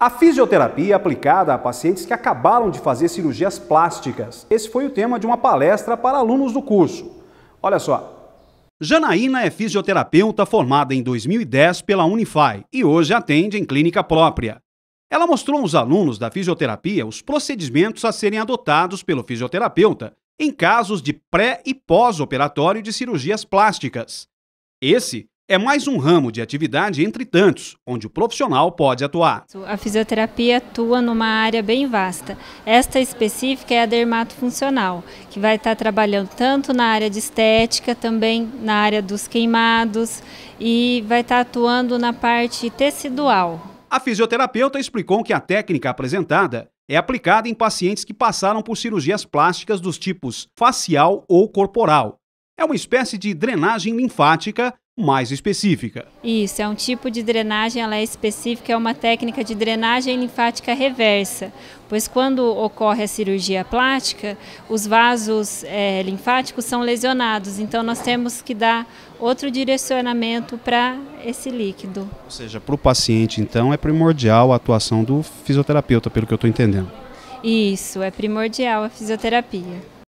A fisioterapia aplicada a pacientes que acabaram de fazer cirurgias plásticas. Esse foi o tema de uma palestra para alunos do curso. Olha só. Janaína é fisioterapeuta formada em 2010 pela Unify e hoje atende em clínica própria. Ela mostrou aos alunos da fisioterapia os procedimentos a serem adotados pelo fisioterapeuta em casos de pré e pós-operatório de cirurgias plásticas. Esse é mais um ramo de atividade entre tantos, onde o profissional pode atuar. A fisioterapia atua numa área bem vasta. Esta específica é a dermatofuncional, que vai estar trabalhando tanto na área de estética, também na área dos queimados e vai estar atuando na parte tecidual. A fisioterapeuta explicou que a técnica apresentada é aplicada em pacientes que passaram por cirurgias plásticas dos tipos facial ou corporal. É uma espécie de drenagem linfática mais específica. Isso, é um tipo de drenagem, ela é específica, é uma técnica de drenagem linfática reversa, pois quando ocorre a cirurgia plástica, os vasos é, linfáticos são lesionados, então nós temos que dar outro direcionamento para esse líquido. Ou seja, para o paciente, então, é primordial a atuação do fisioterapeuta, pelo que eu estou entendendo. Isso, é primordial a fisioterapia.